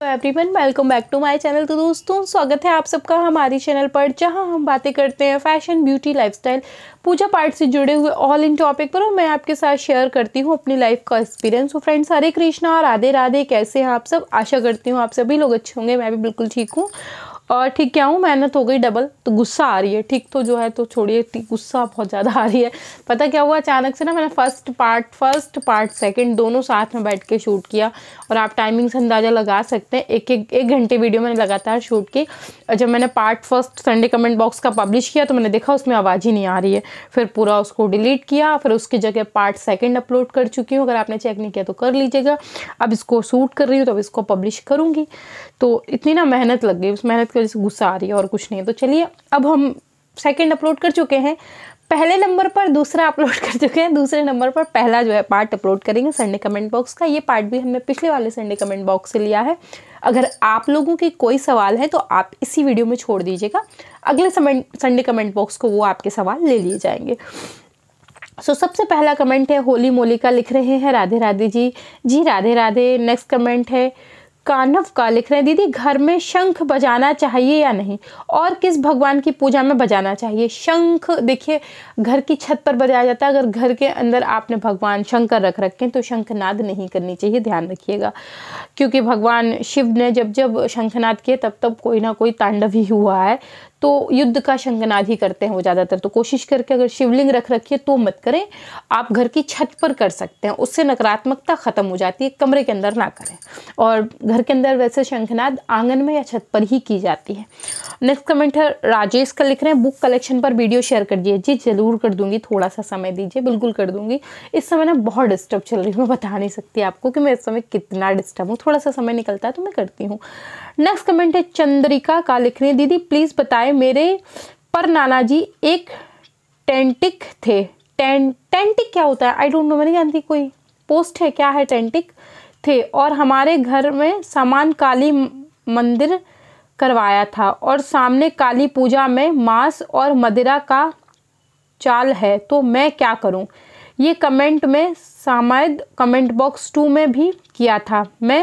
तो everyone welcome back to my channel तो दोस्तों स्वागत है आप सबका हमारी चैनल पर जहां हम बातें करते हैं फैशन ब्यूटी लाइफस्टाइल पूजा पाठ से जुड़े हुए ऑल इन टॉपिक पर और मैं आपके साथ शेयर करती हूं अपनी लाइफ का एक्सपीरियंस तो फ्रेंड्स हरे कृष्णा और राधे राधे कैसे हैं आप सब आशा करती हूँ आप सभी लोग अच्छे होंगे मैं भी बिल्कुल ठीक हूँ और ठीक क्या हूँ मेहनत हो गई डबल तो गुस्सा आ रही है ठीक तो जो है तो छोड़िए गुस्सा बहुत ज़्यादा आ रही है पता क्या हुआ अचानक से ना मैंने first part first part second दोनों साथ में बैठ के शूट किया और आप टाइमिंग से अंदाज़ा लगा सकते हैं एक एक एक घंटे वीडियो मैंने लगातार शूट की और जब मैंने part first Sunday comment box का पब्लिश किया तो मैंने देखा उसमें आवाज़ ही नहीं आ रही है फिर पूरा उसको डिलीट किया फिर उसकी जगह पार्ट सेकेंड अपलोड कर चुकी हूँ अगर आपने चेक नहीं किया तो कर लीजिएगा अब इसको शूट कर रही हूँ तो अब इसको पब्लिश करूँगी तो इतनी ना मेहनत लग गई उस मेहनत उसकी वजह से गुस्सा आ रही है और कुछ नहीं तो चलिए अब हम सेकेंड अपलोड कर चुके हैं पहले नंबर पर दूसरा अपलोड कर चुके हैं दूसरे नंबर पर पहला जो है पार्ट अपलोड करेंगे संडे कमेंट बॉक्स का ये पार्ट भी हमने पिछले वाले संडे कमेंट बॉक्स से लिया है अगर आप लोगों के कोई सवाल है तो आप इसी वीडियो में छोड़ दीजिएगा अगले संडे कमेंट बॉक्स को वो आपके सवाल ले लिए जाएंगे सो so, सबसे पहला कमेंट है होली मोली का लिख रहे हैं राधे राधे जी जी राधे राधे नेक्स्ट कमेंट है कानव का लिख रहे हैं दीदी घर में शंख बजाना चाहिए या नहीं और किस भगवान की पूजा में बजाना चाहिए शंख देखिए घर की छत पर बजाया जाता है अगर घर के अंदर आपने भगवान शंकर रख रखे हैं तो शंखनाद नहीं करनी चाहिए ध्यान रखिएगा क्योंकि भगवान शिव ने जब जब शंखनाद किए तब तब कोई ना कोई तांडव ही हुआ है तो युद्ध का शंखनाद ही करते हैं वो ज़्यादातर तो कोशिश करके अगर शिवलिंग रख रखिए तो मत करें आप घर की छत पर कर सकते हैं उससे नकारात्मकता ख़त्म हो जाती है कमरे के अंदर ना करें और घर के अंदर वैसे शंखनाद आंगन में या छत पर ही की जाती है नेक्स्ट कमेंट है राजेश का लिख रहे हैं बुक कलेक्शन पर वीडियो शेयर कर दिए जी ज़रूर कर दूंगी थोड़ा सा समय दीजिए बिल्कुल कर दूंगी इस समय ना बहुत डिस्टर्ब चल रही हूँ मैं बता नहीं सकती आपको कि मैं इस समय कितना डिस्टर्ब हूँ थोड़ा सा समय निकलता है तो मैं करती हूँ नेक्स्ट कमेंट है चंद्रिका का लिख रहे दीदी प्लीज़ बताएं मेरे पर नाना जी एक टेंटिक थे टें टेंटिक क्या होता है आई डोंट नो मैं नहीं जानती कोई पोस्ट है क्या है टेंटिक थे और हमारे घर में सामान काली मंदिर करवाया था और सामने काली पूजा में मांस और मदिरा का चाल है तो मैं क्या करूं ये कमेंट में सामायद कमेंट बॉक्स टू में भी किया था मैं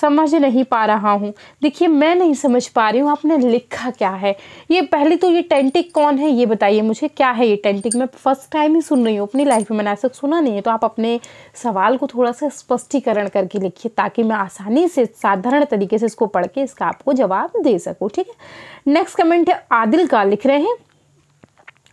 समझ नहीं पा रहा हूँ देखिए मैं नहीं समझ पा रही हूँ आपने लिखा क्या है ये पहले तो ये टेंटिक कौन है ये बताइए मुझे क्या है ये टेंटिक मैं फर्स्ट टाइम ही सुन रही हूँ अपनी लाइफ में मैंने ऐसा सुना नहीं है तो आप अपने सवाल को थोड़ा सा स्पष्टीकरण करके लिखिए ताकि मैं आसानी से साधारण तरीके से इसको पढ़ के इसका आपको जवाब दे सकूँ ठीक है नेक्स्ट कमेंट है आदिल का लिख रहे हैं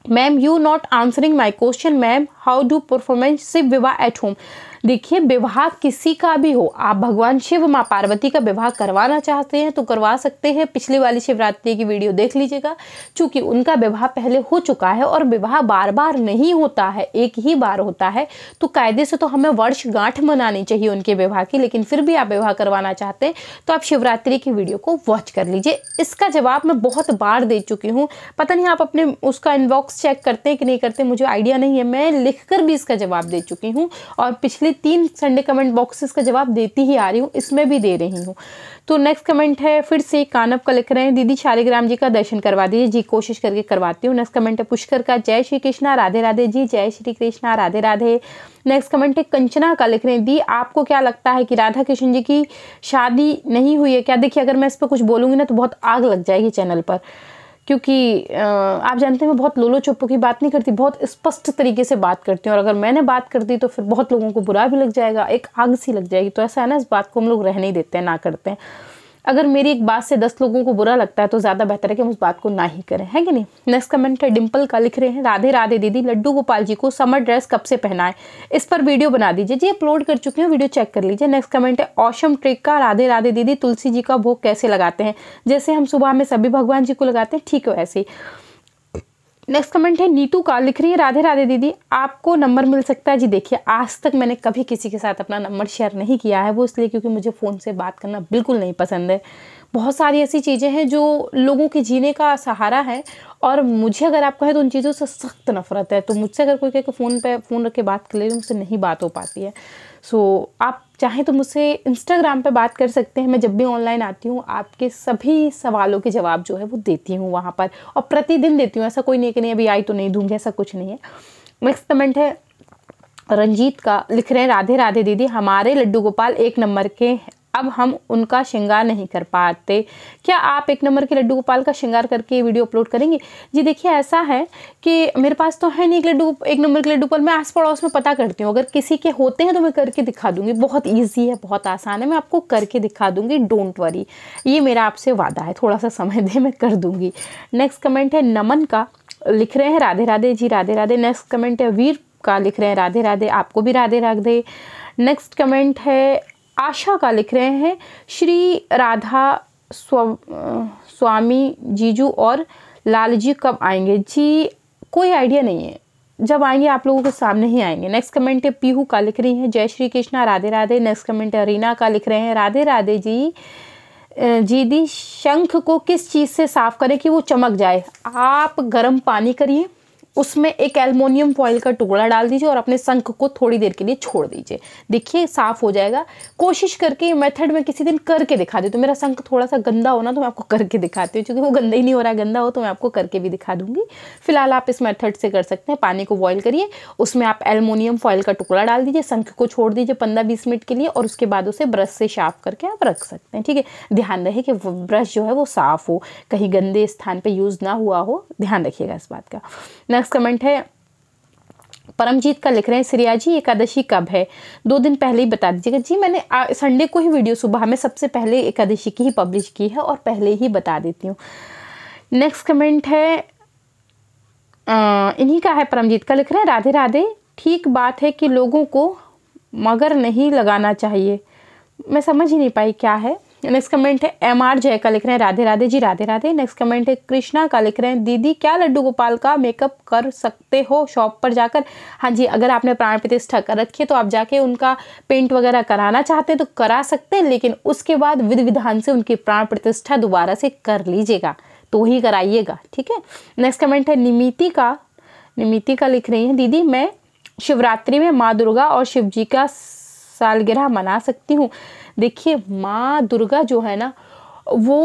ma'am you not answering my question ma'am how do performance Shiv Vivah at home देखिए विवाह किसी का भी हो आप भगवान शिव माँ पार्वती का विवाह करवाना चाहते हैं तो करवा सकते हैं पिछले वाली शिवरात्रि की वीडियो देख लीजिएगा क्योंकि उनका विवाह पहले हो चुका है और विवाह बार बार नहीं होता है एक ही बार होता है तो कायदे से तो हमें वर्ष गांठ मनानी चाहिए उनके विवाह की लेकिन फिर भी आप विवाह करवाना चाहते हैं तो आप शिवरात्रि की वीडियो को वॉच कर लीजिए इसका जवाब मैं बहुत बार दे चुकी हूँ पता नहीं आप अपने उसका इनबॉक्स चेक करते हैं कि नहीं करते मुझे आइडिया नहीं है मैं लिख भी इसका जवाब दे चुकी हूँ और पिछले पिछले तीन संडे कमेंट बॉक्सेस का जवाब देती ही आ रही हूँ इसमें भी दे रही हूँ तो नेक्स्ट कमेंट है फिर से कानप का लिख रहे हैं दीदी शालिग्राम जी का दर्शन करवा दीजिए जी कोशिश करके करवाती हूँ नेक्स्ट कमेंट है पुष्कर का जय श्री कृष्णा राधे राधे जी जय श्री कृष्णा राधे राधे नेक्स्ट कमेंट है कंचना का लिख रहे हैं दी आपको क्या लगता है कि राधा कृष्ण जी की शादी नहीं हुई है क्या देखिए अगर मैं इस पर कुछ बोलूँगी ना तो बहुत आग लग जाएगी चैनल पर क्योंकि आप जानते हैं मैं बहुत लोलो चोपो की बात नहीं करती बहुत स्पष्ट तरीके से बात करती हूँ और अगर मैंने बात कर दी तो फिर बहुत लोगों को बुरा भी लग जाएगा एक आग सी लग जाएगी तो ऐसा है ना इस बात को हम लोग रहने ही देते हैं ना करते हैं अगर मेरी एक बात से दस लोगों को बुरा लगता है तो ज़्यादा बेहतर है कि हम उस बात को ना ही करें है कि नहीं नेक्स्ट कमेंट है डिम्पल का लिख रहे हैं राधे राधे दीदी लड्डू गोपाल जी को समर ड्रेस कब से पहनाए इस पर वीडियो बना दीजिए जी अपलोड कर चुके हैं वीडियो चेक कर लीजिए नेक्स्ट कमेंट है औशम ट्रिक का राधे राधे दीदी तुलसी जी का भोग कैसे लगाते हैं जैसे हम सुबह में सभी भगवान जी को लगाते हैं ठीक है वैसे ही नेक्स्ट कमेंट है नीतू का लिख रही है राधे राधे दीदी आपको नंबर मिल सकता है जी देखिए आज तक मैंने कभी किसी के साथ अपना नंबर शेयर नहीं किया है वो इसलिए क्योंकि मुझे फ़ोन से बात करना बिल्कुल नहीं पसंद है बहुत सारी ऐसी चीज़ें हैं जो लोगों के जीने का सहारा है और मुझे अगर आप कहें तो उन चीज़ों से सख्त नफरत है तो मुझसे अगर कोई कहे कि फ़ोन पर फ़ोन रख के बात कर ले तो मुझसे नहीं बात हो पाती है सो so, आप चाहें तो मुझसे इंस्टाग्राम पे बात कर सकते हैं मैं जब भी ऑनलाइन आती हूँ आपके सभी सवालों के जवाब जो है वो देती हूँ वहाँ पर और प्रतिदिन देती हूँ ऐसा कोई नहीं कि नहीं अभी आई तो नहीं दूँगी ऐसा कुछ नहीं है नेक्स्ट कमेंट है रंजीत का लिख रहे हैं राधे राधे दीदी हमारे लड्डू गोपाल एक नंबर के अब हम उनका श्रृंगार नहीं कर पाते क्या आप एक नंबर के लड्डू गोपाल का श्रृंगार करके वीडियो अपलोड करेंगे जी देखिए ऐसा है कि मेरे पास तो है नहीं एक लड्डू एक नंबर के लड्डू गोपाल मैं आस पड़ोस में पता करती हूँ अगर किसी के होते हैं तो मैं करके दिखा दूंगी बहुत ईजी है बहुत आसान है मैं आपको करके दिखा दूंगी डोंट वरी ये मेरा आपसे वादा है थोड़ा सा समय दे मैं कर दूँगी नेक्स्ट कमेंट है नमन का लिख रहे हैं राधे राधे जी राधे राधे नेक्स्ट कमेंट है वीर का लिख रहे हैं राधे राधे आपको भी राधे राधे नेक्स्ट कमेंट है आशा का लिख रहे हैं श्री राधा स्व स्वामी जीजू और लाल जी कब आएंगे जी कोई आइडिया नहीं है जब आएंगे आप लोगों के सामने ही आएंगे नेक्स्ट कमेंट है पीहू का लिख रही हैं जय श्री कृष्णा राधे राधे नेक्स्ट कमेंट है रीना का लिख रहे हैं राधे राधे जी जी दी शंख को किस चीज़ से साफ़ करें कि वो चमक जाए आप गर्म पानी करिए उसमें एक एलमोनियम फॉइल का टुकड़ा डाल दीजिए और अपने शंख को थोड़ी देर के लिए छोड़ दीजिए देखिए साफ़ हो जाएगा कोशिश करके ये मेथड में किसी दिन करके दिखा दे तो मेरा शंख थोड़ा सा गंदा हो ना तो मैं आपको करके दिखाती हूँ क्योंकि वो गंदा ही नहीं हो रहा गंदा हो तो मैं आपको करके भी दिखा दूंगी फिलहाल आप इस मेथड से कर सकते हैं पानी को बॉयल करिए उसमें आप एलमोनियम फॉइल का टुकड़ा डाल दीजिए शंख को छोड़ दीजिए पंद्रह बीस मिनट के लिए और उसके बाद उसे ब्रश से साफ करके आप रख सकते हैं ठीक है ध्यान रहे कि ब्रश जो है वो साफ़ हो कहीं गंदे स्थान पर यूज़ ना हुआ हो ध्यान रखिएगा इस बात का नेक्स्ट नेक्स्ट कमेंट है परमजीत का लिख रहे हैं सिरिया जी एकादशी कब है दो दिन पहले ही बता दीजिएगा जी मैंने संडे को ही वीडियो सुबह में सबसे पहले एकादशी की ही पब्लिश की है और पहले ही बता देती हूँ नेक्स्ट कमेंट है इन्हीं का है परमजीत का लिख रहे हैं राधे राधे ठीक बात है कि लोगों को मगर नहीं लगाना चाहिए मैं समझ ही नहीं पाई क्या है नेक्स्ट कमेंट है एम आर जय का लिख रहे हैं राधे राधे जी राधे राधे नेक्स्ट कमेंट है कृष्णा का लिख रहे हैं दीदी क्या लड्डू गोपाल का मेकअप कर सकते हो शॉप पर जाकर हाँ जी अगर आपने प्राण प्रतिष्ठा कर रखी है तो आप जाके उनका पेंट वगैरह कराना चाहते हैं तो करा सकते हैं लेकिन उसके बाद विधि विधान से उनकी प्राण प्रतिष्ठा दोबारा से कर लीजिएगा तो ही कराइएगा ठीक है नेक्स्ट कमेंट है निमिति का निमिति का लिख रही हैं दीदी मैं शिवरात्रि में माँ दुर्गा और शिव जी का सालगिरह मना सकती हूँ देखिए माँ दुर्गा जो है ना वो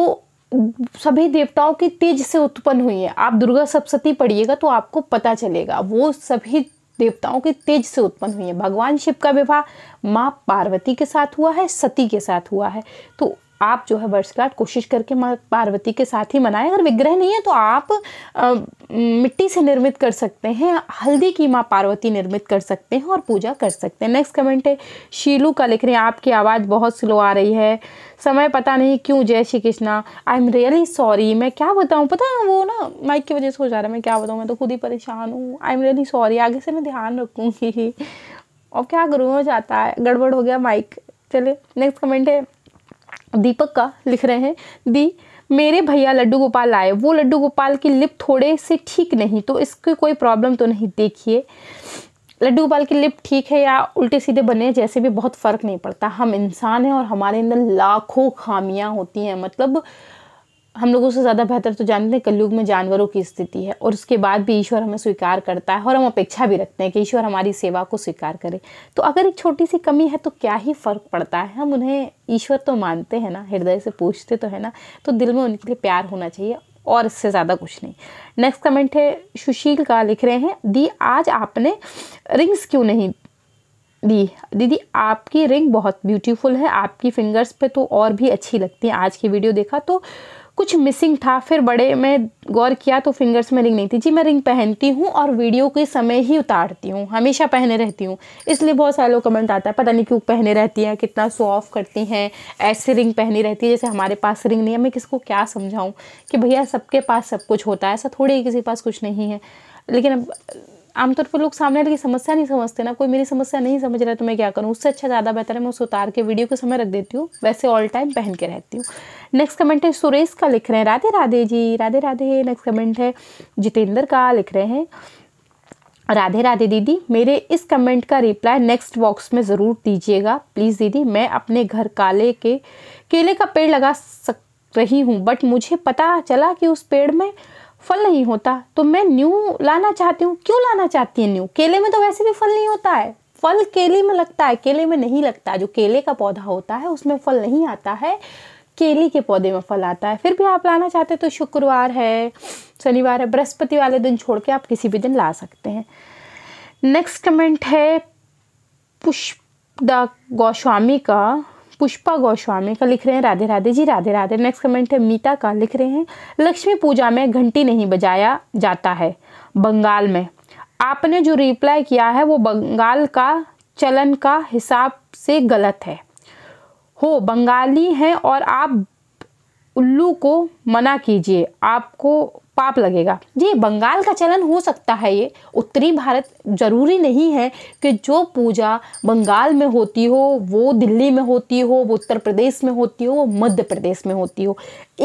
सभी देवताओं के तेज से उत्पन्न हुई है आप दुर्गा सप्तती पढ़िएगा तो आपको पता चलेगा वो सभी देवताओं के तेज से उत्पन्न हुई है भगवान शिव का विवाह माँ पार्वती के साथ हुआ है सती के साथ हुआ है तो आप जो है वर्षगांठ कोशिश करके माँ पार्वती के साथ ही मनाएं अगर विग्रह नहीं है तो आप आ, मिट्टी से निर्मित कर सकते हैं हल्दी की माँ पार्वती निर्मित कर सकते हैं और पूजा कर सकते हैं नेक्स्ट कमेंट है शीलू का लिख रहे हैं आपकी आवाज़ बहुत स्लो आ रही है समय पता नहीं क्यों जय Shri Krishna I am really sorry मैं क्या बताऊँ पता है वो ना माइक की वजह से हो जा रहा है मैं क्या बताऊँ मैं तो खुद ही परेशान हूँ आई एम रियली सॉरी आगे से मैं ध्यान रखूँगी और क्या करूँ हो जाता है गड़बड़ हो गया माइक चले नेक्स्ट कमेंट है दीपक का लिख रहे हैं दी मेरे भैया लड्डू गोपाल आए वो लड्डू गोपाल की लिप थोड़े से ठीक नहीं तो इसकी कोई प्रॉब्लम तो नहीं देखिए लड्डू गोपाल की लिप ठीक है या उल्टे सीधे बने जैसे भी बहुत फ़र्क नहीं पड़ता हम इंसान हैं और हमारे अंदर लाखों खामियां होती हैं मतलब हम लोगों से ज़्यादा बेहतर तो जानते हैं कलयुग में जानवरों की स्थिति है और उसके बाद भी ईश्वर हमें स्वीकार करता है और हम अपेक्षा भी रखते हैं कि ईश्वर हमारी सेवा को स्वीकार करे तो अगर एक छोटी सी कमी है तो क्या ही फ़र्क पड़ता है हम उन्हें ईश्वर तो मानते हैं ना हृदय से पूछते तो है ना तो दिल में उनके लिए प्यार होना चाहिए और इससे ज़्यादा कुछ नहीं नेक्स्ट कमेंट है सुशील का लिख रहे हैं दी आज आपने रिंग्स क्यों नहीं दी दीदी आपकी रिंग बहुत ब्यूटीफुल है आपकी फिंगर्स पे तो और भी अच्छी लगती है आज की वीडियो देखा तो कुछ मिसिंग था फिर बड़े में गौर किया तो फिंगर्स में रिंग नहीं थी जी मैं रिंग पहनती हूँ और वीडियो के समय ही उतारती हूँ हमेशा पहने रहती हूँ इसलिए बहुत सारे लोग कमेंट आता है पता नहीं क्यों पहने रहती हैं कितना शो ऑफ करती हैं ऐसी रिंग पहनी रहती है जैसे हमारे पास रिंग नहीं है मैं किसको क्या समझाऊँ कि भैया सबके पास सब कुछ होता है ऐसा थोड़ी किसी पास कुछ नहीं है लेकिन अब आमतौर पर लोग सामने वाले की समस्या नहीं समझते ना कोई मेरी समस्या नहीं समझ रहा है तो मैं क्या करूँ उससे अच्छा ज़्यादा बेहतर है मैं उसे उतार के वीडियो के समय रख देती हूँ वैसे ऑल टाइम पहन के रहती हूँ नेक्स्ट कमेंट है सुरेश का लिख रहे हैं राधे राधे जी राधे राधे नेक्स्ट कमेंट है जितेंद्र का लिख रहे हैं राधे राधे दीदी मेरे इस कमेंट का रिप्लाई नेक्स्ट बॉक्स में ज़रूर दीजिएगा प्लीज़ दीदी मैं अपने घर काले के केले का पेड़ लगा सक रही हूँ बट मुझे पता चला कि उस पेड़ में फल नहीं होता तो मैं न्यू लाना चाहती हूँ क्यों लाना चाहती है न्यू केले में तो वैसे भी फल नहीं होता है फल केले में लगता है केले में नहीं लगता जो केले का पौधा होता है उसमें फल नहीं आता है केले के पौधे में फल आता है फिर भी आप लाना चाहते तो शुक्रवार है शनिवार है बृहस्पति वाले दिन छोड़ के आप किसी भी दिन ला सकते हैं नेक्स्ट कमेंट है पुष्प द गोस्वामी का पुष्पा गोस्वामी का लिख रहे हैं राधे राधे जी राधे राधे नेक्स्ट कमेंट है मीता का लिख रहे हैं लक्ष्मी पूजा में घंटी नहीं बजाया जाता है बंगाल में आपने जो रिप्लाई किया है वो बंगाल का चलन का हिसाब से गलत है हो बंगाली हैं और आप उल्लू को मना कीजिए आपको पाप लगेगा जी बंगाल का चलन हो सकता है ये उत्तरी भारत ज़रूरी नहीं है कि जो पूजा बंगाल में होती हो वो दिल्ली में होती हो वो उत्तर प्रदेश में होती हो वो मध्य प्रदेश में होती हो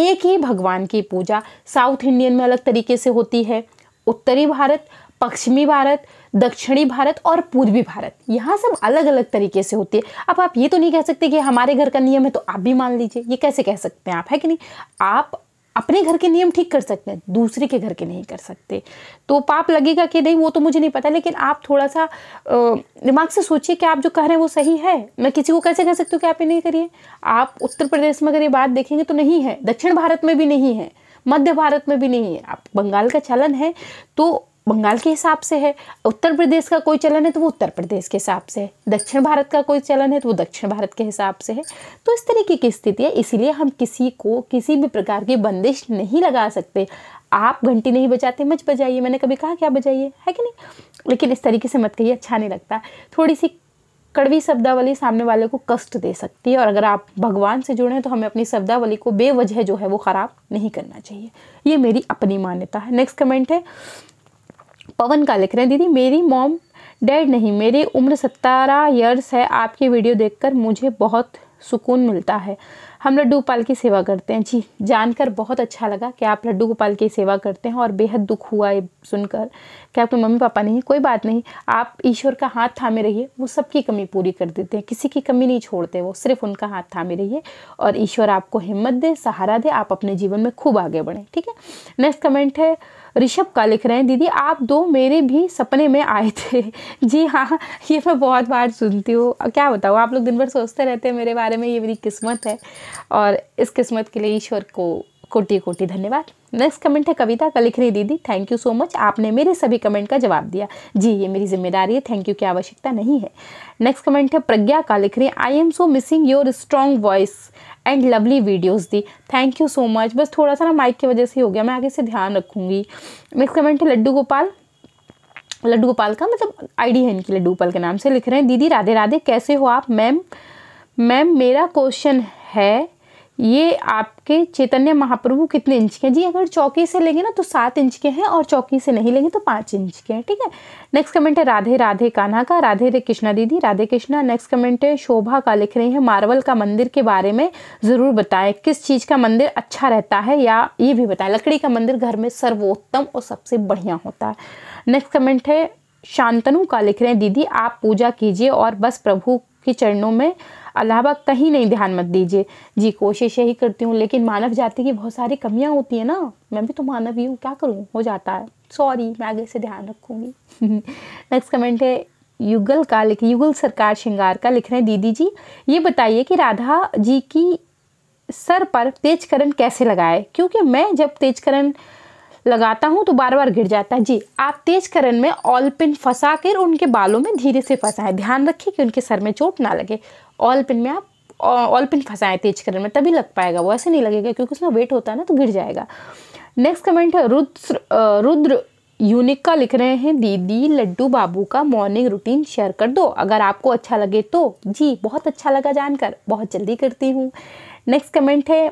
एक ही भगवान की पूजा साउथ इंडियन में अलग तरीके से होती है उत्तरी भारत पश्चिमी भारत दक्षिणी भारत और पूर्वी भारत यहाँ सब अलग अलग तरीके से होती है अब आप ये तो नहीं कह सकते कि हमारे घर का नियम है तो आप भी मान लीजिए ये कैसे कह सकते हैं आप है कि नहीं आप अपने घर के नियम ठीक कर सकते हैं दूसरे के घर के नहीं कर सकते तो पाप लगेगा कि नहीं वो तो मुझे नहीं पता लेकिन आप थोड़ा सा दिमाग से सोचिए कि आप जो कह रहे हैं वो सही है मैं किसी को कैसे कह सकती हूँ कि आप ये नहीं करिए आप उत्तर प्रदेश में अगर ये बात देखेंगे तो नहीं है दक्षिण भारत में भी नहीं है मध्य भारत में भी नहीं है आप बंगाल का चलन है तो बंगाल के हिसाब से है उत्तर प्रदेश का कोई चलन है तो वो उत्तर प्रदेश के हिसाब से है दक्षिण भारत का कोई चलन है तो वो दक्षिण भारत के हिसाब से है तो इस तरीके की स्थिति है इसीलिए हम किसी को किसी भी प्रकार की बंदिश नहीं लगा सकते आप घंटी नहीं बजाते मच बजाइए मैंने कभी कहा क्या बजाइए है कि नहीं लेकिन इस तरीके से मत कहिए अच्छा नहीं लगता थोड़ी सी कड़वी शब्दावली सामने वाले को कष्ट दे सकती है और अगर आप भगवान से जुड़े हैं तो हमें अपनी शब्दावली को बेवजह जो है वो ख़राब नहीं करना चाहिए ये मेरी अपनी मान्यता है नेक्स्ट कमेंट है पवन का लिख रहे हैं दीदी मेरी मॉम डेड नहीं मेरी उम्र सत्तारह ईयर्स है आपकी वीडियो देखकर मुझे बहुत सुकून मिलता है हम लड्डू गोपाल की सेवा करते हैं जी जानकर बहुत अच्छा लगा कि आप लड्डू गोपाल की सेवा करते हैं और बेहद दुख हुआ ये सुनकर कि आपके मम्मी पापा नहीं कोई बात नहीं आप ईश्वर का हाथ थामे रहिए वो सबकी कमी पूरी कर देते हैं किसी की कमी नहीं छोड़ते वो सिर्फ उनका हाथ थामे रहिए और ईश्वर आपको हिम्मत दे सहारा दे आप अपने जीवन में खूब आगे बढ़ें ठीक है नेक्स्ट कमेंट है ऋषभ का लिख रहे हैं दीदी आप दो मेरे भी सपने में आए थे जी हाँ ये मैं बहुत बार सुनती हूँ क्या बताऊँ आप लोग दिन भर सोचते रहते हैं मेरे बारे में ये मेरी किस्मत है और इस किस्मत के लिए ईश्वर को कोटि कोटि धन्यवाद नेक्स्ट कमेंट है कविता का लिख रही दीदी थैंक यू सो मच आपने मेरे सभी कमेंट का जवाब दिया जी ये मेरी जिम्मेदारी है थैंक यू की आवश्यकता नहीं है नेक्स्ट कमेंट है प्रज्ञा का लिख रही I am so missing your strong voice and lovely videos दी थैंक यू सो मच बस थोड़ा सा ना माइक की वजह से हो गया मैं आगे से ध्यान रखूँगी नेक्स्ट कमेंट है लड्डू गोपाल लड्डू गोपाल का मतलब आईडी है इनकी लड्डू गोपाल के नाम से लिख रहे हैं दीदी राधे राधे कैसे हो आप मैम मैम मेरा क्वेश्चन है ये आपके चैतन्य महाप्रभु कितने इंच के हैं जी अगर चौकी से लेंगे ना तो सात इंच के हैं और चौकी से नहीं लेंगे तो पाँच इंच के हैं ठीक है नेक्स्ट कमेंट है राधे राधे कान्हा का राधे रे कृष्णा दीदी राधे कृष्णा नेक्स्ट कमेंट है शोभा का लिख रही है मार्वल का मंदिर के बारे में ज़रूर बताएं किस चीज़ का मंदिर अच्छा रहता है या ये भी बताएं लकड़ी का मंदिर घर में सर्वोत्तम और सबसे बढ़िया होता है नेक्स्ट कमेंट है शांतनु का लिख रहे हैं दीदी आप पूजा कीजिए और बस प्रभु के चरणों में अलावा कहीं नहीं ध्यान मत दीजिए जी कोशिश यही करती हूँ लेकिन मानव जाति की बहुत सारी कमियाँ होती हैं ना मैं भी तो मानव ही हूँ क्या करूँ हो जाता है सॉरी मैं आगे से ध्यान रखूँगी नेक्स्ट कमेंट है युगल का लिख युगल सरकार श्रृंगार का लिख रहे हैं दीदी जी ये बताइए कि राधा जी की सर पर तेजकरण कैसे लगाए क्योंकि मैं जब तेज लगाता हूँ तो बार बार गिर जाता है जी आप तेजकरण में ऑल पिन फंसा कर उनके बालों में धीरे से फंसाएं ध्यान रखिए कि उनके सर में चोट ना लगे ऑल पिन में आप ऑल पिन फंसाएं तेज कलर में तभी लग पाएगा वो ऐसे नहीं लगेगा क्योंकि उसमें वेट होता है ना तो गिर जाएगा नेक्स्ट कमेंट है रुद्र रुद्र यूनिक का लिख रहे हैं दीदी लड्डू बाबू का मॉर्निंग रूटीन शेयर कर दो अगर आपको अच्छा लगे तो जी बहुत अच्छा लगा जानकर बहुत जल्दी करती हूँ नेक्स्ट कमेंट है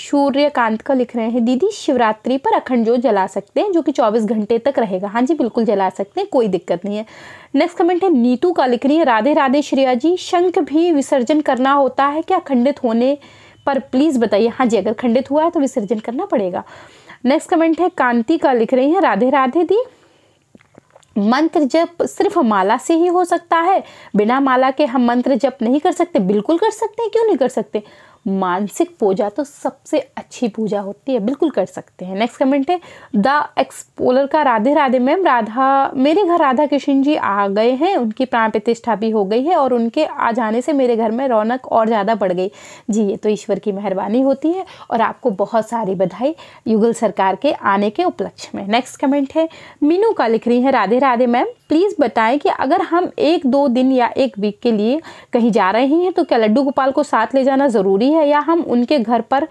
सूर्यकांत का लिख रहे हैं दीदी शिवरात्रि पर अखंड जो जला सकते हैं जो कि 24 घंटे तक रहेगा हाँ जी बिल्कुल जला सकते हैं कोई दिक्कत नहीं है नेक्स्ट कमेंट है नीतू का लिख रही है राधे राधे श्रेया जी शंख भी विसर्जन करना होता है क्या खंडित होने पर प्लीज़ बताइए हाँ जी अगर खंडित हुआ है तो विसर्जन करना पड़ेगा नेक्स्ट कमेंट है कांति का लिख रही है राधे राधे दी मंत्र जप सिर्फ माला से ही हो सकता है बिना माला के हम मंत्र जप नहीं कर सकते बिल्कुल कर सकते हैं क्यों नहीं कर सकते मानसिक पूजा तो सबसे अच्छी पूजा होती है बिल्कुल कर सकते हैं नेक्स्ट कमेंट है द एक्सपोलर का राधे राधे मैम राधा मेरे घर राधा कृष्ण जी आ गए हैं उनकी प्राण प्रतिष्ठा भी हो गई है और उनके आ जाने से मेरे घर में रौनक और ज़्यादा बढ़ गई जी ये तो ईश्वर की मेहरबानी होती है और आपको बहुत सारी बधाई युगल सरकार के आने के उपलक्ष्य में नेक्स्ट कमेंट है मीनू का लिख रही है राधे राधे मैम प्लीज़ बताएं कि अगर हम एक दो दिन या एक वीक के लिए कहीं जा रहे हैं तो क्या लड्डू गोपाल को साथ ले जाना ज़रूरी रही है या हम उनके घर पर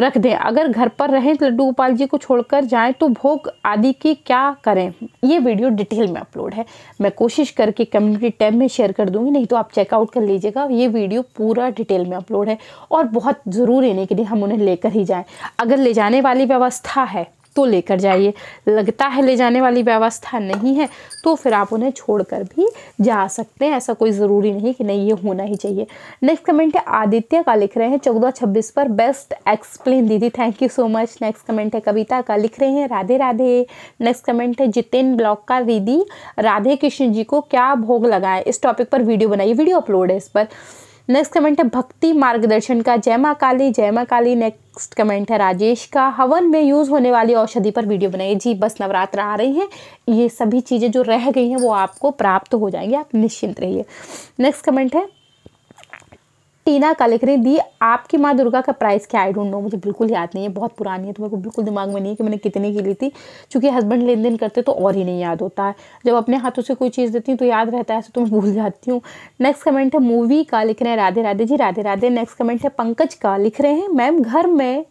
रख दें अगर घर पर रहें लड्डू गोपाल जी को छोड़कर जाएं तो भोग आदि की क्या करें ये वीडियो डिटेल में अपलोड है मैं कोशिश करके कम्युनिटी टैब में शेयर कर दूंगी नहीं तो आप चेकआउट कर लीजिएगा ये वीडियो पूरा डिटेल में अपलोड है और बहुत ज़रूर लेने के लिए हम उन्हें लेकर ही जाएं अगर ले जाने वाली व्यवस्था है तो लेकर जाइए लगता है ले जाने वाली व्यवस्था नहीं है तो फिर आप उन्हें छोड़कर भी जा सकते हैं ऐसा कोई ज़रूरी नहीं कि नहीं ये होना ही चाहिए नेक्स्ट कमेंट है आदित्य का लिख रहे हैं चौदह छब्बीस पर बेस्ट एक्सप्लेन दीदी thank you so much next comment है कविता का लिख रहे हैं राधे राधे नेक्स्ट कमेंट है जितिन ब्लॉक का दीदी राधे कृष्ण जी को क्या भोग लगाएं इस टॉपिक पर वीडियो बनाइए वीडियो अपलोड है इस पर नेक्स्ट कमेंट है भक्ति मार्गदर्शन का जय माँ काली जय माँ काली नेक्स्ट कमेंट है राजेश का हवन में यूज़ होने वाली औषधि पर वीडियो बनाइए जी बस नवरात्र आ रही हैं ये सभी चीज़ें जो रह गई हैं वो आपको प्राप्त हो जाएंगी आप निश्चिंत रहिए नेक्स्ट कमेंट है टीना कालेकरे दी आपकी माँ दुर्गा का प्राइस क्या आई डोंट नो मुझे बिल्कुल याद नहीं है बहुत पुरानी है तो मेरे को बिल्कुल दिमाग में नहीं है कि मैंने कितने की ली थी चूँकि हस्बैंड लेन देन करते तो और ही नहीं याद होता है जब अपने हाथों से कोई चीज़ देती हूँ तो याद रहता है ऐसे तो मैं भूल जाती हूँ नेक्स्ट कमेंट है मूवी का लिख रहे हैं राधे राधे जी राधे राधे नेक्स्ट कमेंट है पंकज का लिख रहे हैं मैम घर में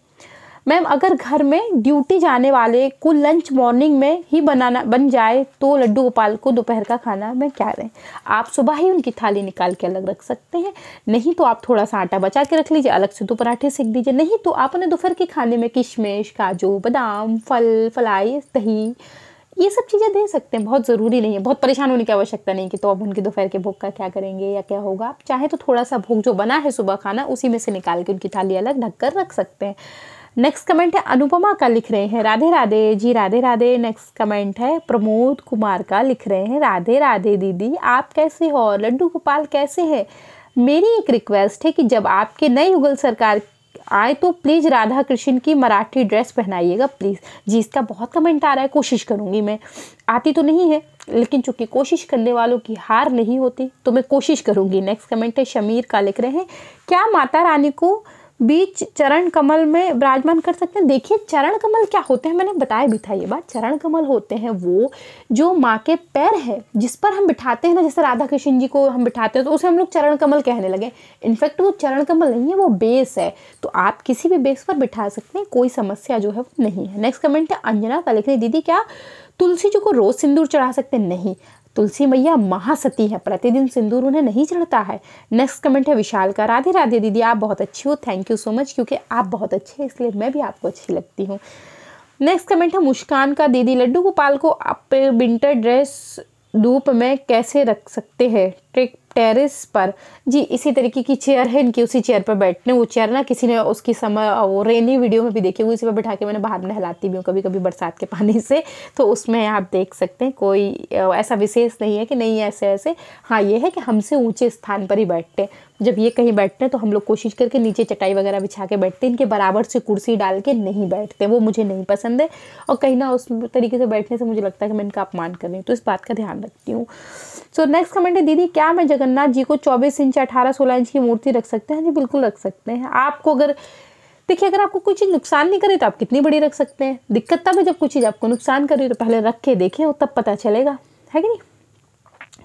मैम अगर घर में ड्यूटी जाने वाले को लंच मॉर्निंग में ही बनाना बन जाए तो लड्डू गोपाल को दोपहर का खाना में क्या रहें आप सुबह ही उनकी थाली निकाल के अलग रख सकते हैं नहीं तो आप थोड़ा सा आटा बचा के रख लीजिए अलग से दो पराठे सेक दीजिए नहीं तो आप उन्हें दोपहर के खाने में किशमिश काजू बादाम फल फलाई दही ये सब चीज़ें दे सकते हैं बहुत ज़रूरी नहीं है बहुत परेशान होने की आवश्यकता नहीं कि तो अब उनके दोपहर के भोग का क्या करेंगे या क्या होगा आप चाहे तो थोड़ा सा भोग जो बना है सुबह खाना उसी में से निकाल के उनकी थाली अलग ढक कर रख सकते हैं नेक्स्ट कमेंट है अनुपमा का लिख रहे हैं राधे राधे जी राधे राधे नेक्स्ट कमेंट है प्रमोद कुमार का लिख रहे हैं राधे राधे दीदी आप कैसे हो लड्डू गोपाल कैसे हैं मेरी एक रिक्वेस्ट है कि जब आपके नई युगल सरकार आए तो प्लीज़ राधा कृष्ण की मराठी ड्रेस पहनाइएगा प्लीज़ जी इसका बहुत कमेंट आ रहा है कोशिश करूँगी मैं आती तो नहीं है लेकिन चूंकि कोशिश करने वालों की हार नहीं होती तो मैं कोशिश करूँगी नेक्स्ट कमेंट है शमीर का लिख रहे हैं क्या माता रानी को बीच चरण कमल में विराजमान कर सकते हैं देखिए चरण कमल क्या होते हैं मैंने बताया भी था ये बात चरण कमल होते हैं वो जो माँ के पैर है जिस पर हम बिठाते हैं ना जैसे राधा कृष्ण जी को हम बिठाते हैं तो उसे हम लोग चरण कमल कहने लगे इनफैक्ट वो चरण कमल नहीं है वो बेस है तो आप किसी भी बेस पर बिठा सकते हैं कोई समस्या जो है वो नहीं है नेक्स्ट कमेंट है अंजना का लिख रही दीदी क्या तुलसी जी को रोज़ सिंदूर चढ़ा सकते नहीं तुलसी मैया महासती है प्रतिदिन सिंदूर उन्हें नहीं चढ़ता है नेक्स्ट कमेंट है विशाल का राधे राधे दीदी आप बहुत अच्छी हो थैंक यू सो मच क्योंकि आप बहुत अच्छे हैं इसलिए मैं भी आपको अच्छी लगती हूँ नेक्स्ट कमेंट है मुस्कान का दीदी लड्डू गोपाल को आप विंटर ड्रेस धूप में कैसे रख सकते हैं ट्रिक टेरेस पर जी इसी तरीके की चेयर है इनकी उसी चेयर पर बैठने वो चेयर ना किसी ने उसकी समय वो रेनी वीडियो में भी देखी हुई उसी पर बैठा के मैंने बाहर नहलाती भी हूँ कभी कभी बरसात के पानी से तो उसमें आप देख सकते हैं कोई ऐसा विशेष नहीं है कि नहीं ऐसे ऐसे हाँ ये है कि हमसे ऊँचे स्थान पर ही बैठते हैं जब ये कहीं बैठते हैं तो हम लोग कोशिश करके नीचे चटाई वगैरह बिछा के बैठते हैं इनके बराबर से कुर्सी डाल के नहीं बैठते वो मुझे नहीं पसंद है और कहीं ना उस तरीके से बैठने से मुझे लगता है कि मैं इनका अपमान कर रही हूँ तो इस बात का ध्यान रखती हूँ सो नेक्स्ट कमेंट है दीदी क्या मैं जगन्नाथ जी को चौबीस इंच अठारह सोलह इंच की मूर्ति रख सकते हैं हाँ जी बिल्कुल रख सकते हैं आपको अगर देखिए अगर आपको कोई चीज़ नुकसान नहीं करे तो आप कितनी बड़ी रख सकते हैं दिक्कत तब है जब कोई चीज़ आपको नुकसान कर रही है तो पहले रख के देखें और तब पता चलेगा है कि नहीं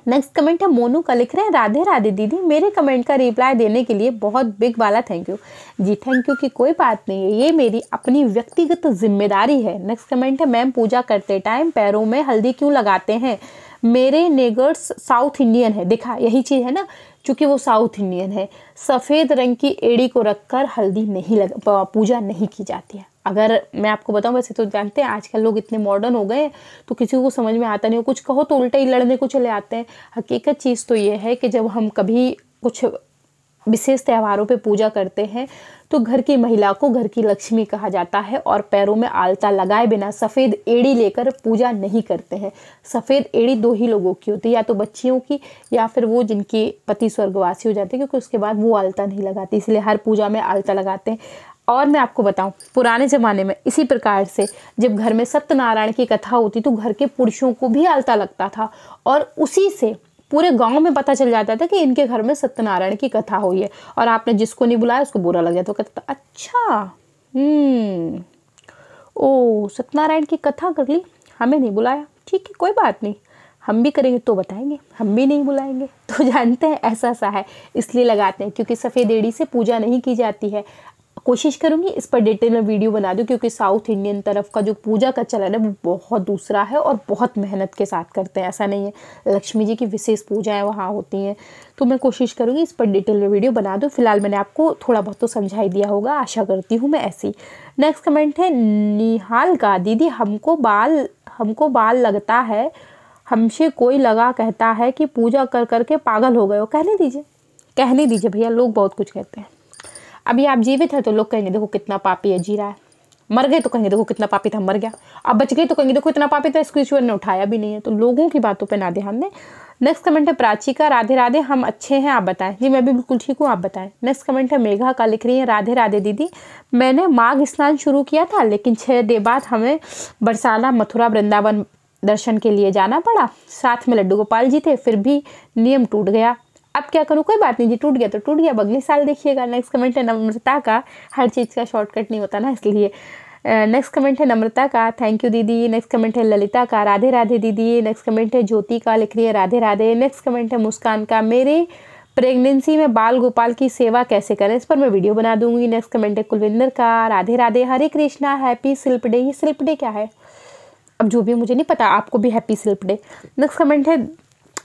नेक्स्ट कमेंट है मोनू का लिख रहे हैं राधे राधे दीदी मेरे कमेंट का रिप्लाई देने के लिए बहुत बिग वाला थैंक यू जी थैंक यू की कोई बात नहीं है ये मेरी अपनी व्यक्तिगत जिम्मेदारी है नेक्स्ट कमेंट है मैम पूजा करते टाइम पैरों में हल्दी क्यों लगाते हैं मेरे नेगर्स साउथ इंडियन है देखा यही चीज़ है ना चूँकि वो साउथ इंडियन है सफ़ेद रंग की एड़ी को रखकर हल्दी नहीं लग पूजा नहीं की जाती है अगर मैं आपको बताऊं वैसे तो जानते हैं आजकल लोग इतने मॉडर्न हो गए तो किसी को समझ में आता नहीं हो कुछ कहो तो उल्टे ही लड़ने को चले आते हैं हकीकत चीज़ तो ये है कि जब हम कभी कुछ विशेष त्योहारों पे पूजा करते हैं तो घर की महिला को घर की लक्ष्मी कहा जाता है और पैरों में आलता लगाए बिना सफ़ेद एड़ी लेकर पूजा नहीं करते हैं सफ़ेद एड़ी दो ही लोगों की होती है या तो बच्चियों की या फिर वो जिनके पति स्वर्गवासी हो जाते हैं क्योंकि उसके बाद वो आलता नहीं लगाती इसलिए हर पूजा में आलता लगाते हैं और मैं आपको बताऊं पुराने ज़माने में इसी प्रकार से जब घर में सत्यनारायण की कथा होती तो घर के पुरुषों को भी अलता लगता था और उसी से पूरे गांव में पता चल जाता था कि इनके घर में सत्यनारायण की कथा हुई है और आपने जिसको नहीं बुलाया उसको बुरा लग जाता तो कहता था अच्छा हम्म, ओ सत्यनारायण की कथा कर ली हमें नहीं बुलाया ठीक है कोई बात नहीं हम भी करेंगे तो बताएंगे हम भी नहीं बुलाएंगे तो जानते हैं ऐसा सा है इसलिए लगाते हैं क्योंकि सफ़ेद एड़ी से पूजा नहीं की जाती है कोशिश करूँगी इस पर डिटेल में वीडियो बना दूँ क्योंकि साउथ इंडियन तरफ का जो पूजा का चलन है वो बहुत दूसरा है और बहुत मेहनत के साथ करते हैं ऐसा नहीं है लक्ष्मी जी की विशेष पूजाएँ वहाँ होती हैं तो मैं कोशिश करूँगी इस पर डिटेल में वीडियो बना दूँ फिलहाल मैंने आपको थोड़ा बहुत तो समझाई दिया होगा आशा करती हूँ मैं ऐसी नेक्स्ट कमेंट है निहाल का दीदी हमको बाल हमको बाल लगता है हमसे कोई लगा कहता है कि पूजा कर करके पागल हो गए हो कहने दीजिए कहने दीजिए भैया लोग बहुत कुछ कहते हैं अभी आप जीवित है तो लोग कहेंगे देखो कितना पापी है जी रहा है मर गए तो कहेंगे देखो कितना पापी था मर गया अब बच गए तो कहेंगे देखो इतना पापी था इसको ईश्वर ने उठाया भी नहीं है तो लोगों की बातों पर ना ध्यान दें नेक्स्ट कमेंट है प्राची का राधे राधे हम अच्छे हैं आप बताएं जी मैं भी बिल्कुल ठीक हूँ आप बताएं नेक्स्ट कमेंट है मेघा का लिख रही है राधे राधे दीदी मैंने माघ स्नान शुरू किया था लेकिन छः डे बाद हमें बरसाना मथुरा वृंदावन दर्शन के लिए जाना पड़ा साथ में लड्डू गोपाल जी थे फिर भी नियम टूट गया अब क्या करूँ कोई बात नहीं जी टूट गया तो टूट गया अब अगले साल देखिएगा नेक्स्ट कमेंट है नम्रता का हर चीज़ का शॉर्टकट नहीं होता ना इसलिए नेक्स्ट कमेंट है नम्रता का थैंक यू दीदी नेक्स्ट कमेंट है ललिता का राधे राधे दीदी नेक्स्ट कमेंट है ज्योति का लिख रही है राधे राधे नेक्स्ट कमेंट है मुस्कान का मेरे प्रेगनेंसी में बाल गोपाल की सेवा कैसे करें इस पर मैं वीडियो बना दूंगी नेक्स्ट कमेंट है कुलविंदर का राधे राधे हरे कृष्णा हैप्पी सिल्प डे ये सिल्प डे क्या है अब जो भी मुझे नहीं पता आपको भी हैप्पी सिल्प डे नेक्स्ट कमेंट है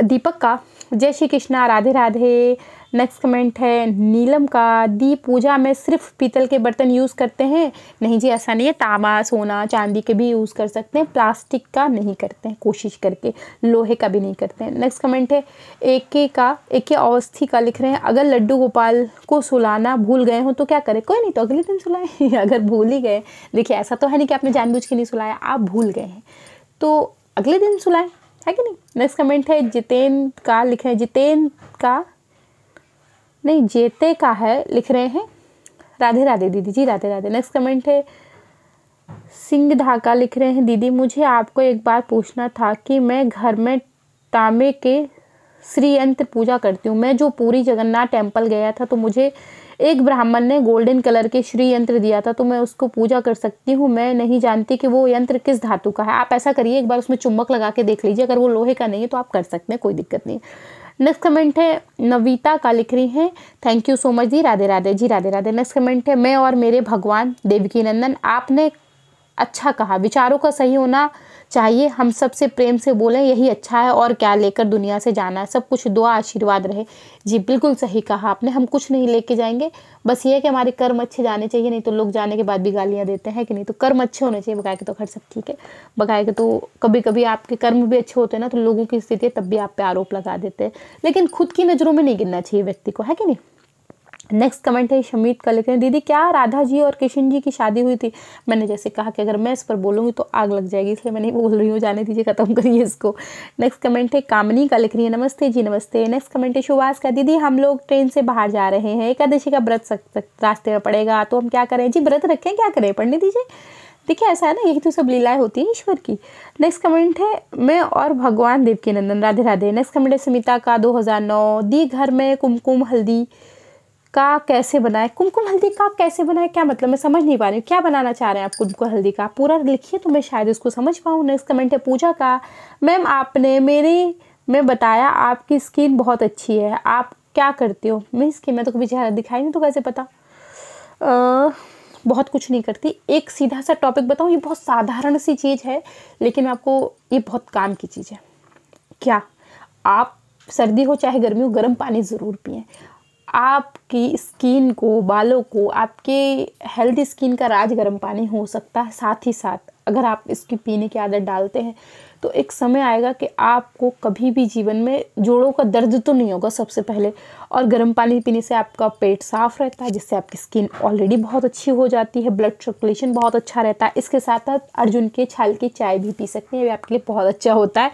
दीपक का जय श्री कृष्णा राधे राधे नेक्स्ट कमेंट है नीलम का दी पूजा में सिर्फ पीतल के बर्तन यूज़ करते हैं नहीं जी ऐसा नहीं है तांबा सोना चांदी के भी यूज़ कर सकते हैं प्लास्टिक का नहीं करते हैं कोशिश करके लोहे का भी नहीं करते हैं नेक्स्ट कमेंट है एक के का एक के अवस्थी का लिख रहे हैं अगर लड्डू गोपाल को सुलाना भूल गए हो तो क्या करें कोई नहीं तो अगले दिन सुलाएं अगर भूल ही गए देखिए ऐसा तो है नहीं कि आपने जानबूझ के नहीं सुलाया आप भूल गए हैं तो अगले दिन सुलाएं है कि नहीं नेक्स्ट कमेंट है जितेन का लिख रहे हैं जितेन का नहीं जेते का है लिख रहे हैं राधे राधे दीदी जी राधे राधे नेक्स्ट कमेंट है सिंह ढाका लिख रहे हैं दीदी मुझे आपको एक बार पूछना था कि मैं घर में तांबे के श्रीयंत्र पूजा करती हूँ मैं जो पूरी जगन्नाथ टेम्पल गया था तो मुझे एक ब्राह्मण ने गोल्डन कलर के श्री यंत्र दिया था तो मैं उसको पूजा कर सकती हूँ मैं नहीं जानती कि वो यंत्र किस धातु का है आप ऐसा करिए एक बार उसमें चुम्बक लगा के देख लीजिए अगर वो लोहे का नहीं है तो आप कर सकते हैं कोई दिक्कत नहीं नेक्स्ट कमेंट है नवीता का लिख रही हैं थैंक यू सो मच जी राधे राधे जी राधे राधे नेक्स्ट कमेंट है मैं और मेरे भगवान देवकी नंदन आपने अच्छा कहा विचारों का सही होना चाहिए हम सब से प्रेम से बोलें यही अच्छा है और क्या लेकर दुनिया से जाना है सब कुछ दुआ आशीर्वाद रहे जी बिल्कुल सही कहा आपने हम कुछ नहीं लेके जाएंगे बस ये है कि हमारे कर्म अच्छे जाने चाहिए नहीं तो लोग जाने के बाद भी गालियाँ देते हैं कि नहीं तो कर्म अच्छे होने चाहिए बकाया के तो खर सब ठीक है बकाया के तो कभी कभी आपके कर्म भी अच्छे होते हैं ना तो लोगों की स्थिति तब भी आप पे आरोप लगा देते हैं लेकिन खुद की नज़रों में नहीं गिनना चाहिए व्यक्ति को है कि नहीं नेक्स्ट कमेंट है शमीत का लिख हैं दीदी क्या राधा जी और किशन जी की शादी हुई थी मैंने जैसे कहा कि अगर मैं इस पर बोलूँगी तो आग लग जाएगी इसलिए मैं नहीं बोल रही हूँ जाने दीजिए ख़त्म करिए इसको नेक्स्ट कमेंट है कामनी का लिख रही है नमस्ते जी नमस्ते नेक्स्ट कमेंट है सुभाष का दीदी हम लोग ट्रेन से बाहर जा रहे हैं एकादशी का व्रत रास्ते में पड़ेगा तो हम क्या करें जी व्रत रखें क्या करें पढ़ने दीजिए देखिए ऐसा है ना यही तो सब लीलाएं होती हैं ईश्वर की नेक्स्ट कमेंट है मैं और भगवान देव के नंदन राधे राधे नेक्स्ट कमेंट है सुमिता का नौ दी घर में कुमकुम हल्दी का कैसे बनाए कुमकुम हल्दी का कैसे बनाए क्या मतलब मैं समझ नहीं पा रही हूँ क्या बनाना चाह रहे हैं आप कुमकुम हल्दी का पूरा लिखिए तो मैं शायद उसको समझ पाऊँ नेक्स्ट कमेंट है पूजा का मैम आपने मेरी मैं बताया आपकी स्किन बहुत अच्छी है आप क्या करती हो मेरी स्किन मैं तो कभी चेहरा दिखाई नहीं तो कैसे पता आ, बहुत कुछ नहीं करती एक सीधा सा टॉपिक बताऊँ ये बहुत साधारण सी चीज़ है लेकिन आपको ये बहुत काम की चीज़ है क्या आप सर्दी हो चाहे गर्मी हो गर्म पानी ज़रूर पिए आपकी स्किन को बालों को आपके हेल्दी स्किन का राज गर्म पानी हो सकता है साथ ही साथ अगर आप इसकी पीने की आदत डालते हैं तो एक समय आएगा कि आपको कभी भी जीवन में जोड़ों का दर्द तो नहीं होगा सबसे पहले और गर्म पानी पीने से आपका पेट साफ रहता है जिससे आपकी स्किन ऑलरेडी बहुत अच्छी हो जाती है ब्लड सर्कुलेशन बहुत अच्छा रहता है इसके साथ साथ अर्जुन के छाल की चाय भी पी सकते हैं ये आपके लिए बहुत अच्छा होता है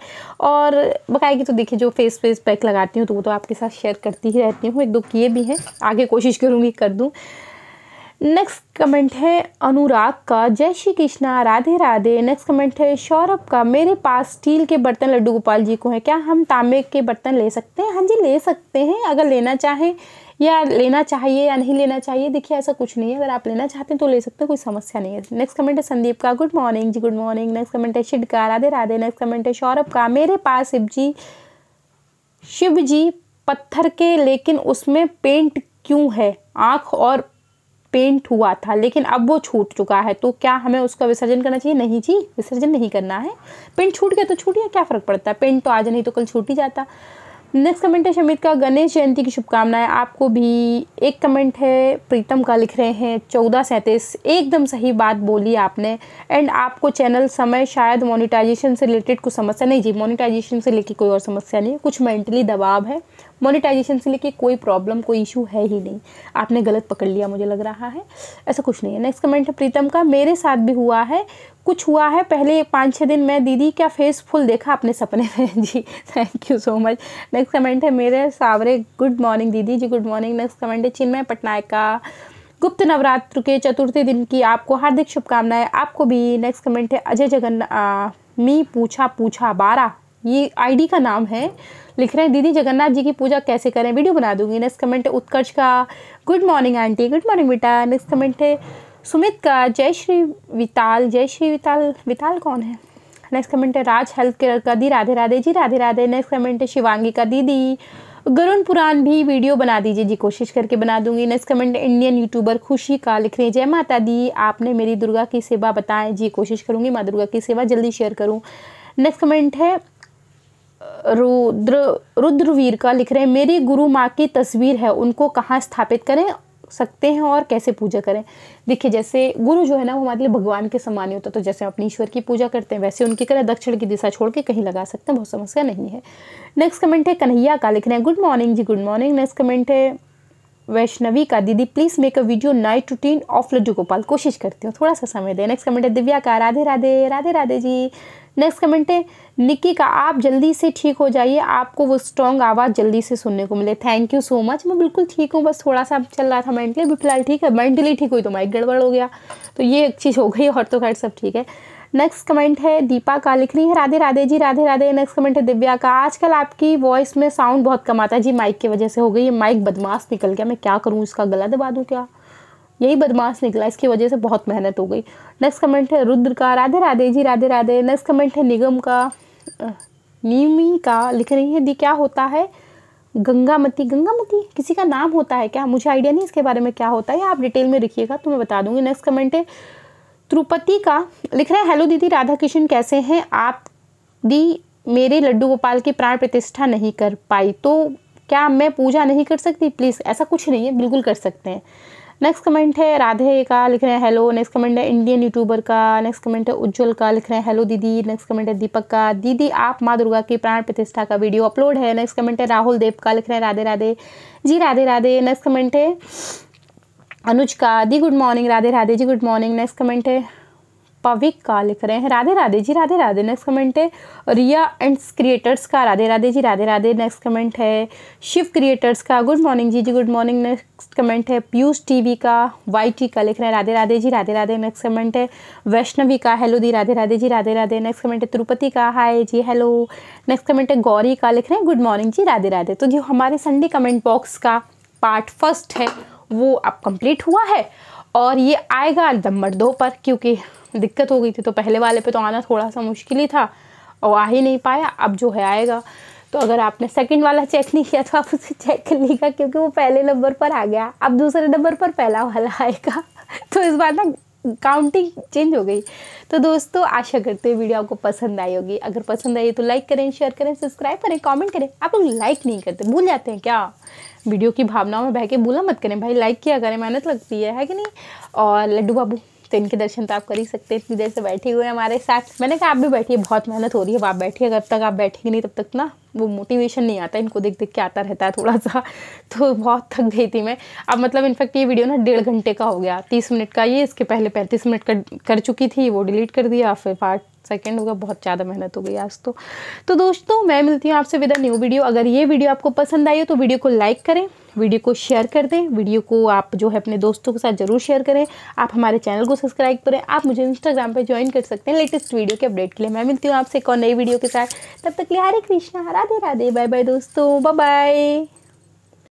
और बकाएगी तो देखिए जो फेस फेस पैक लगाती हूँ तो वो तो आपके साथ शेयर करती ही रहती हूँ एक दो किए भी हैं आगे कोशिश करूँगी कर दूँ नेक्स्ट कमेंट है अनुराग का जय श्री कृष्णा राधे राधे नेक्स्ट कमेंट है सौरभ का मेरे पास स्टील के बर्तन लड्डू गोपाल जी को हैं क्या हम तांबे के बर्तन ले सकते हैं हाँ जी ले सकते हैं अगर लेना चाहें या लेना चाहिए या नहीं लेना चाहिए देखिए ऐसा कुछ नहीं है अगर आप लेना चाहते हैं तो ले सकते हैं कोई समस्या नहीं है नेक्स्ट कमेंट है संदीप का गुड मॉर्निंग जी गुड मॉर्निंग नेक्स्ट कमेंट है शिड का राधे राधे नेक्स्ट कमेंट है सौरभ का मेरे पास शिव जी शिव जी पत्थर के लेकिन उसमें पेंट क्यों है आँख और पेंट हुआ था लेकिन अब वो छूट चुका है तो क्या हमें उसका विसर्जन करना चाहिए नहीं जी विसर्जन नहीं करना है पेंट छूट गया तो छूट गया क्या फ़र्क पड़ता है पेंट तो आज नहीं तो कल छूट ही जाता नेक्स्ट कमेंट है शमित का गणेश जयंती की शुभकामनाएं आपको भी एक कमेंट है प्रीतम का लिख रहे हैं चौदह सैंतीस एकदम सही बात बोली आपने एंड आपको चैनल समय शायद मोनिटाइजेशन से रिलेटेड कुछ समस्या नहीं जी मोनिटाइजेशन से लेके कोई और समस्या नहीं कुछ मेंटली दबाव है मोनिटाइजेशन से लेके कोई प्रॉब्लम कोई इशू है ही नहीं आपने गलत पकड़ लिया मुझे लग रहा है ऐसा कुछ नहीं है नेक्स्ट कमेंट है प्रीतम का मेरे साथ भी हुआ है कुछ हुआ है पहले पाँच छः दिन मैं दीदी क्या फेस फुल देखा अपने सपने में जी thank you so much next comment है मेरे सावरे गुड मॉर्निंग दीदी जी गुड मॉर्निंग नेक्स्ट कमेंट है चिन्मय पटनायक का गुप्त नवरात्र के चतुर्थी दिन की आपको हार्दिक शुभकामनाएं आपको भी नेक्स्ट कमेंट है अजय जगन मी पूछा पूछा बारह ये आईडी का नाम है लिख रहे हैं दीदी जगन्नाथ जी की पूजा कैसे करें वीडियो बना दूंगी नेक्स्ट कमेंट है उत्कर्ष का good morning aunty good morning बेटा नेक्स्ट कमेंट है सुमित का जय श्री विताल जय श्री विताल विताल कौन है नेक्स्ट कमेंट है राज हेल्थ केयर का दी राधे राधे जी राधे राधे नेक्स्ट कमेंट है शिवांगी का दीदी गरुण पुराण भी वीडियो बना दीजिए जी कोशिश करके बना दूंगी नेक्स्ट कमेंट इंडियन यूट्यूबर खुशी का लिख रही जय माता दी आपने मेरी दुर्गा की सेवा बताएं जी कोशिश करूँगी माँ दुर्गा की सेवा जल्दी शेयर करूँ नेक्स्ट कमेंट है रुद्र रुद्रवीर का लिख रहे हैं मेरी गुरु माँ की तस्वीर है उनको कहाँ स्थापित करें सकते हैं और कैसे पूजा करें देखिए जैसे गुरु जो है ना वो हमारे लिए भगवान के समान ही होता है तो जैसे हम अपने ईश्वर की पूजा करते हैं वैसे उनकी करें दक्षिण की दिशा छोड़ के कहीं लगा सकते हैं बहुत समस्या नहीं है नेक्स्ट कमेंट है कन्हैया का लिख रहे हैं गुड मॉर्निंग जी गुड मॉर्निंग नेक्स्ट कमेंट है वैष्णवी का दीदी please make a video night routine of Laddu Gopal कोशिश करती हूँ थोड़ा सा समय दें नेक्स्ट कमेंट है दिव्या का राधे राधे राधे राधे जी नेक्स्ट कमेंट है निक्की का आप जल्दी से ठीक हो जाइए आपको वो स्ट्रॉन्ग आवाज़ जल्दी से सुनने को मिले थैंक यू सो मच मैं बिल्कुल ठीक हूँ बस थोड़ा सा चल रहा था माइंडली अभी फिलहाल ठीक है मेंटली ठीक हुई तो माइक गड़बड़ हो गया तो ये एक चीज़ हो गई और तो खैर सब ठीक है नेक्स्ट कमेंट है दीपा का लिख रही है राधे राधे जी राधे राधे नेक्स्ट कमेंट है दिव्या का आजकल आपकी वॉइस में साउंड बहुत कम आता है जी माइक की वजह से हो गई ये माइक बदमाश निकल गया मैं क्या करूँ इसका गला दबा दूँ क्या यही बदमाश निकला इसकी वजह से बहुत मेहनत हो गई नेक्स्ट कमेंट है रुद्र का राधे राधे जी राधे राधे नेक्स्ट कमेंट है निगम का नीमी का लिख रही है दी क्या होता है गंगामती गंगामती किसी का नाम होता है क्या मुझे आइडिया नहीं इसके बारे में क्या होता है आप डिटेल में लिखिएगा तो मैं बता दूंगी नेक्स्ट कमेंट है त्रुपति का लिख रहे हैं हेलो दीदी राधा किशन कैसे हैं आप दी मेरे लड्डू गोपाल की प्राण प्रतिष्ठा नहीं कर पाई तो क्या मैं पूजा नहीं कर सकती प्लीज़ ऐसा कुछ नहीं है बिल्कुल कर सकते हैं नेक्स्ट कमेंट है राधे का लिख रहे हैं हेलो नेक्स्ट कमेंट है इंडियन यूट्यूबर का नेक्स्ट कमेंट है उज्जवल का लिख रहे हैं हेलो दीदी नेक्स्ट कमेंट है दीपक का दीदी आप माँ दुर्गा की प्राण प्रतिष्ठा का वीडियो अपलोड है नेक्स्ट कमेंट है राहुल देव का लिख रहे हैं राधे राधे जी राधे राधे नेक्स्ट कमेंट है अनुज का दी good morning Radhe Radhe ji good morning next comment है पविक का लिख रहे हैं राधे राधे जी राधे राधे नेक्स्ट कमेंट है रिया एंड्स क्रिएटर्स का राधे राधे जी राधे राधे नेक्स्ट कमेंट है शिव क्रिएटर्स का गुड मॉर्निंग जी जी गुड मॉर्निंग नेक्स्ट कमेंट है पीयूष टीवी का वाई टी का लिख रहे हैं राधे राधे जी राधे राधे नेक्स्ट कमेंट है वैष्णवी का हेलो दी राधे राधे जी राधे राधे नेक्स्ट कमेंट है तिरुपति का हाय जी हेलो नेक्स्ट कमेंट है गौरी का लिख रहे हैं गुड मॉर्निंग जी राधे राधे तो जो हमारे संडे कमेंट बॉक्स का पार्ट फर्स्ट है वो अब कंप्लीट हुआ है और ये आएगा दम्बर दो पर क्योंकि दिक्कत हो गई थी तो पहले वाले पे तो आना थोड़ा सा मुश्किल ही था और आ ही नहीं पाया अब जो है आएगा तो अगर आपने सेकंड वाला चेक नहीं किया तो आप उसे चेक कर लीजिएगा क्योंकि वो पहले नंबर पर आ गया अब दूसरे नंबर पर पहला वाला आएगा तो इस बार ना काउंटिंग चेंज हो गई तो दोस्तों आशा करते हैं वीडियो आपको पसंद आई होगी अगर पसंद आई तो लाइक करें शेयर करें सब्सक्राइब करें कमेंट करें आप लोग लाइक नहीं करते भूल जाते हैं क्या वीडियो की भावनाओं में बह के भूला मत करें भाई लाइक किया करें मेहनत लगती है है कि नहीं और लड्डू बाबू तो इनके दर्शन तो आप कर ही सकते हैं इतनी देर से बैठे हुए हैं हमारे साथ मैंने कहा आप भी बैठिए बहुत मेहनत हो रही है आप बैठिए जब तक आप बैठेंगे नहीं तब तक ना वो मोटिवेशन नहीं आता इनको देख देख के आता रहता है थोड़ा सा तो बहुत थक गई थी मैं अब मतलब इनफैक्ट ये वीडियो ना डेढ़ घंटे का हो गया तीस मिनट का ये इसके पहले पैंतीस मिनट का कर चुकी थी वो डिलीट कर दिया फिर पार्ट सेकेंड होगा बहुत ज़्यादा मेहनत हो गई आज तो तो दोस्तों मैं मिलती हूँ आपसे विद न्यू वीडियो अगर ये वीडियो आपको पसंद आई हो तो वीडियो को लाइक करें वीडियो को शेयर कर दें वीडियो को आप जो है अपने दोस्तों के साथ जरूर शेयर करें आप हमारे चैनल को सब्सक्राइब करें आप मुझे इंस्टाग्राम पर ज्वाइन कर सकते हैं लेटेस्ट वीडियो के अपडेट के लिए मैं मिलती हूँ आपसे एक और नई वीडियो के साथ तब तक लिए हरे कृष्णा हरा दे राधे बाय बाय दोस्तों बाय बाय